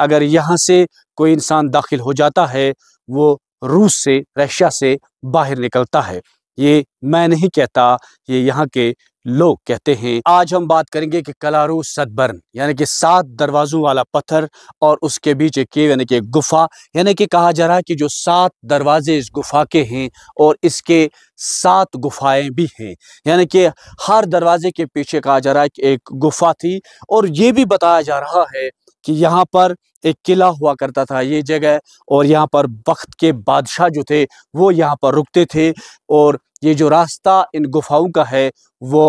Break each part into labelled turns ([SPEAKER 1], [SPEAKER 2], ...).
[SPEAKER 1] अगर यहाँ से कोई इंसान दाखिल हो जाता है वो रूस से रशिया से बाहर निकलता है ये मैं नहीं कहता ये यहाँ के लोग कहते हैं आज हम बात करेंगे कि कलारू सदबर्न यानी कि सात दरवाजों वाला पत्थर और उसके बीच एक यानी कि गुफा यानी कि कहा जा रहा है कि जो सात दरवाजे इस गुफा के हैं और इसके सात गुफाएं भी हैं यानी कि हर दरवाजे के पीछे कहा जा रहा है कि एक गुफा थी और ये भी बताया जा रहा है कि यहाँ पर एक किला हुआ करता था ये जगह और यहाँ पर वक्त के बादशाह जो थे वो यहाँ पर रुकते थे और ये जो रास्ता इन गुफाओं का है वो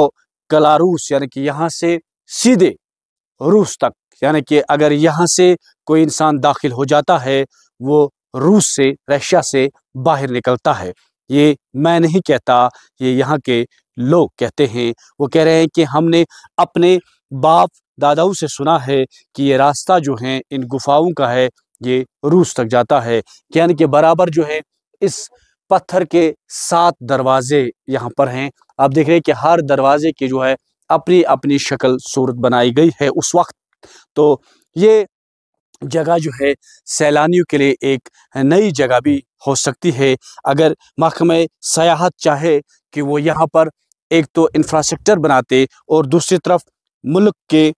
[SPEAKER 1] कलारूस यानी कि यहाँ से सीधे रूस तक यानी कि अगर यहाँ से कोई इंसान दाखिल हो जाता है वो रूस से रशिया से बाहर निकलता है ये मैं नहीं कहता ये यहाँ के लोग कहते हैं वो कह रहे हैं कि हमने अपने बाप दादाऊ से सुना है कि ये रास्ता जो है इन गुफाओं का है ये रूस तक जाता है यानी कि बराबर जो है इस पत्थर के सात दरवाजे यहाँ पर हैं आप देख रहे हैं कि हर दरवाजे की जो है अपनी अपनी शक्ल सूरत बनाई गई है उस वक्त तो ये जगह जो है सैलानियों के लिए एक नई जगह भी हो सकती है अगर महकम सयाहत चाहे कि वो यहाँ पर एक तो इंफ्रास्ट्रक्चर बनाते और दूसरी तरफ मुल्क के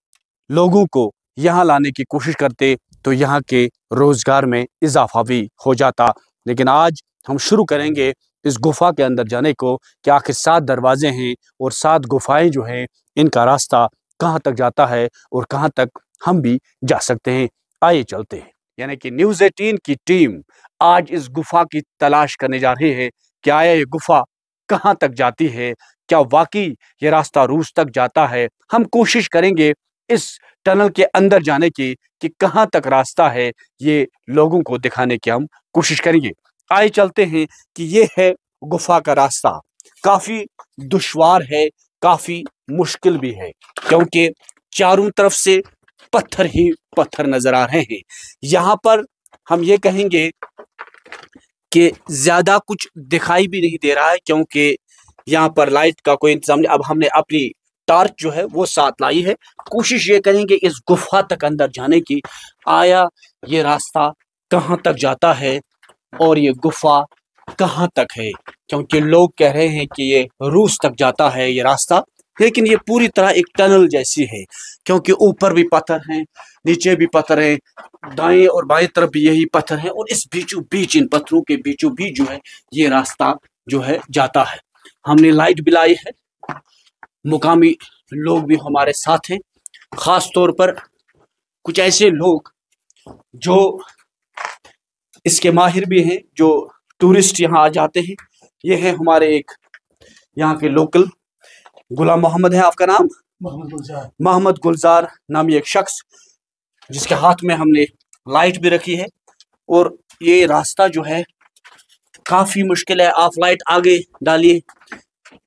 [SPEAKER 1] लोगों को यहाँ लाने की कोशिश करते तो यहाँ के रोज़गार में इजाफा भी हो जाता लेकिन आज हम शुरू करेंगे इस गुफा के अंदर जाने को कि आखिर सात दरवाजे हैं और सात गुफाएं जो हैं इनका रास्ता कहाँ तक जाता है और कहाँ तक हम भी जा सकते हैं आइए चलते हैं यानी कि न्यूज़ एटीन की टीम आज इस गुफा की तलाश करने जा रही है कि आया ये गुफा कहाँ तक जाती है क्या वाकई ये रास्ता रूस तक जाता है हम कोशिश करेंगे इस टनल के अंदर जाने की कि कहाँ तक रास्ता है ये लोगों को दिखाने की हम कोशिश करेंगे आए चलते हैं कि ये है गुफा का रास्ता काफ़ी दुशवार है काफ़ी मुश्किल भी है क्योंकि चारों तरफ से पत्थर ही पत्थर नज़र आ रहे हैं यहाँ पर हम ये कहेंगे कि ज़्यादा कुछ दिखाई भी नहीं दे रहा है क्योंकि यहाँ पर लाइट का कोई इंतजाम नहीं अब हमने अपनी टार्च जो है वो साथ लाई है कोशिश ये करेंगे इस गुफा तक अंदर जाने की आया ये रास्ता कहाँ तक जाता है और ये गुफा कहाँ तक है क्योंकि लोग कह रहे हैं कि ये रूस तक जाता है ये रास्ता लेकिन ये पूरी तरह एक टनल जैसी है क्योंकि ऊपर भी पत्थर हैं नीचे भी पत्थर हैं दाएं और बाएं तरफ भी यही पत्थर हैं और इस बीचों बीच इन पत्थरों के बीचों बीच जो है ये रास्ता जो है जाता है हमने लाइट भी लाई है मुकामी लोग भी हमारे साथ हैं ख़ास तौर पर कुछ ऐसे लोग जो इसके माहिर भी हैं जो टूरिस्ट यहाँ आ जाते हैं ये है हमारे एक यहाँ के लोकल गुलाम मोहम्मद है आपका नाम मोहम्मद गुलजार नामी एक शख्स जिसके हाथ में हमने लाइट भी रखी है और ये रास्ता जो है काफ़ी मुश्किल है आप लाइट आगे डालिए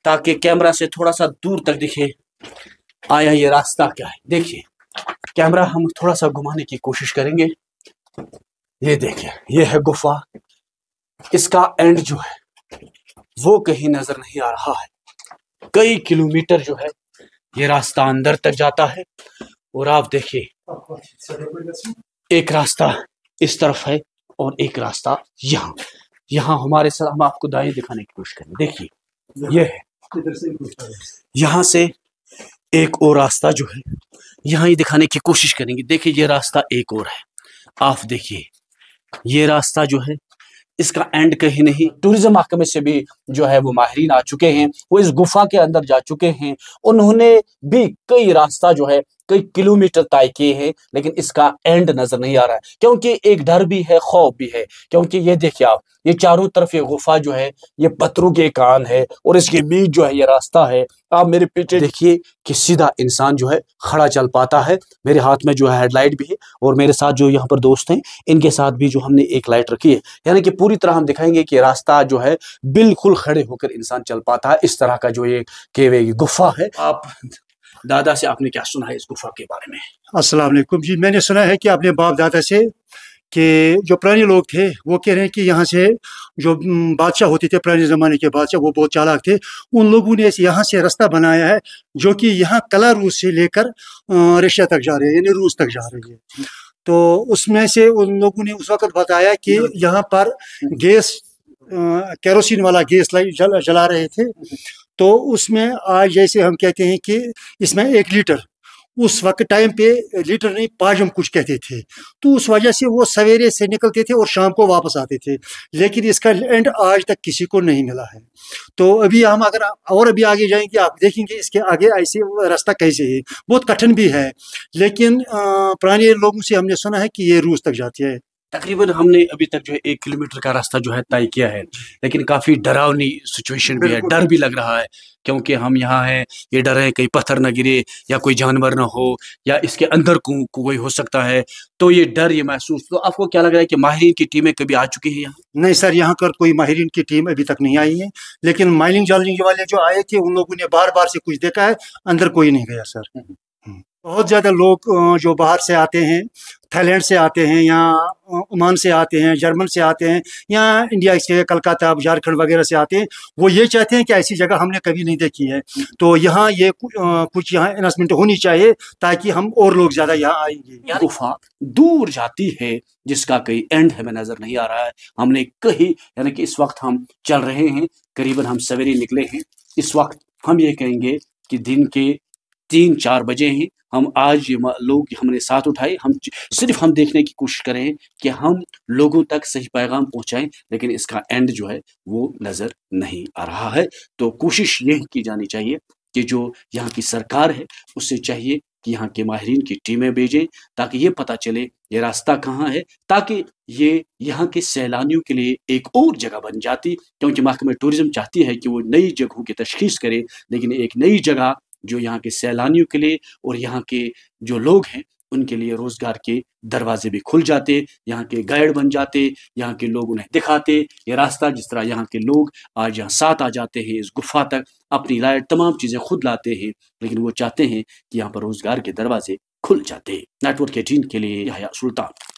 [SPEAKER 1] ताकि कैमरा से थोड़ा सा दूर तक दिखे आया ये रास्ता क्या है देखिए कैमरा हम थोड़ा सा घुमाने की कोशिश करेंगे ये देखिए ये है गुफा इसका एंड जो है वो कहीं नजर नहीं आ रहा है कई किलोमीटर जो है ये रास्ता अंदर तक जाता है और आप देखिए एक रास्ता इस तरफ है और एक रास्ता यहाँ यहाँ हमारे साथ हम आपको दाएं दिखाने की कोशिश करेंगे देखिए
[SPEAKER 2] ये है
[SPEAKER 1] यहाँ से एक और रास्ता जो है यहाँ ये दिखाने की कोशिश करेंगे देखिए ये रास्ता एक और है आप देखिए ये रास्ता जो है इसका एंड कहीं नहीं टूरिज्म महकमे से भी जो है वो माहरीन आ चुके हैं वो इस गुफा के अंदर जा चुके हैं उन्होंने भी कई रास्ता जो है कई किलोमीटर तय किए हैं लेकिन इसका एंड नजर नहीं आ रहा है क्योंकि एक डर भी है खौफ भी है क्योंकि ये देखिए आप ये चारों तरफ ये गुफा जो है ये पत्थरों के कान है और इसके बीच जो है ये रास्ता है आप मेरे पीछे देखिए कि सीधा इंसान जो है खड़ा चल पाता है मेरे हाथ में जो है हेडलाइट भी है और मेरे साथ जो यहाँ पर दोस्त हैं इनके साथ भी जो हमने एक लाइट रखी है यानी कि पूरी तरह हम दिखाएंगे कि रास्ता जो है बिल्कुल खड़े होकर इंसान चल पाता है इस तरह का जो ये केवे गुफा है आप दादा से आपने क्या सुना है इस गुफा के बारे में
[SPEAKER 2] असलम जी मैंने सुना है कि आपने बाप दादा से कि जो पुराने लोग थे वो कह रहे हैं कि यहाँ से जो बादशाह होते थे पुराने ज़माने के बादशाह वो बहुत चालाक थे उन लोगों ने यहाँ से रास्ता बनाया है जो कि यहाँ कला रूस से लेकर रशिया तक जा रहे हैं यानी रूस तक जा रही है तो उसमें से उन लोगों ने उस वक्त बताया कि यहाँ पर गैस केरोसिन वाला गैस जला रहे थे तो उसमें आज जैसे हम कहते हैं कि इसमें एक लीटर उस वक्त टाइम पे लीटर नहीं पाजम कुछ कहते थे तो उस वजह से वो सवेरे से निकलते थे और शाम को वापस आते थे लेकिन इसका एंड आज तक किसी को नहीं मिला है तो अभी हम अगर और अभी आगे जाएंगे आप देखेंगे इसके आगे ऐसे रास्ता कैसे है बहुत कठिन भी है लेकिन पुराने लोगों से हमने सुना है कि ये रूस तक जाती है
[SPEAKER 1] तकरीबन हमने अभी तक जो है एक किलोमीटर का रास्ता जो है तय किया है लेकिन काफ़ी डरावनी सिचुएशन भी है डर भी लग रहा है क्योंकि हम यहाँ हैं ये डर है कहीं पत्थर ना गिरे या कोई जानवर ना हो या इसके अंदर कोई हो सकता है तो ये डर ये महसूस तो आपको क्या लग रहा है कि माहरीन की टीमें कभी आ चुकी है यहाँ
[SPEAKER 2] नहीं सर यहाँ पर कोई माहरीन की टीम अभी तक नहीं आई है लेकिन माइनिंग जॉलिंग वाले जो आए थे उन लोगों ने बार बार से कुछ देखा है अंदर कोई नहीं गया सर हम्म। बहुत ज़्यादा लोग जो बाहर से आते हैं थाईलैंड से आते हैं या ओमान से आते हैं जर्मन से आते हैं या इंडिया से कलकत्ता झारखंड वगैरह से आते हैं वो ये चाहते हैं कि ऐसी जगह हमने कभी नहीं देखी है तो यहाँ ये कुछ यहाँ अनाउंसमेंट होनी चाहिए ताकि हम और लोग ज़्यादा यहाँ आएंगे गुफा दूर जाती
[SPEAKER 1] है जिसका कहीं एंड हमें नज़र नहीं आ रहा है हमने कहीं यानी कि इस वक्त हम चल रहे हैं करीबन हम सवेरे निकले हैं इस वक्त हम ये कहेंगे कि दिन के तीन चार बजे हैं हम आज ये लोग हमने साथ उठाए हम सिर्फ हम देखने की कोशिश करें कि हम लोगों तक सही पैगाम पहुंचाएं लेकिन इसका एंड जो है वो नज़र नहीं आ रहा है तो कोशिश यह की जानी चाहिए कि जो यहाँ की सरकार है उससे चाहिए कि यहाँ के माहरीन की टीमें भेजें ताकि ये पता चले ये रास्ता कहाँ है ताकि ये यहाँ के सैलानियों के लिए एक और जगह बन जाती क्योंकि महकमे टूरिज्म चाहती है कि वो नई जगहों की तशखीस करें लेकिन एक नई जगह जो यहाँ के सैलानियों के लिए और यहाँ के जो लोग हैं उनके लिए रोजगार के दरवाजे भी खुल जाते यहाँ के गाइड बन जाते यहाँ के लोग उन्हें दिखाते ये रास्ता जिस तरह यहाँ के लोग आज यहाँ साथ आ जाते हैं इस गुफा तक अपनी राय तमाम चीज़ें खुद लाते हैं लेकिन वो चाहते हैं कि यहाँ पर रोजगार के दरवाजे खुल जाते नेटवर्क एटीन के लिए सुल्तान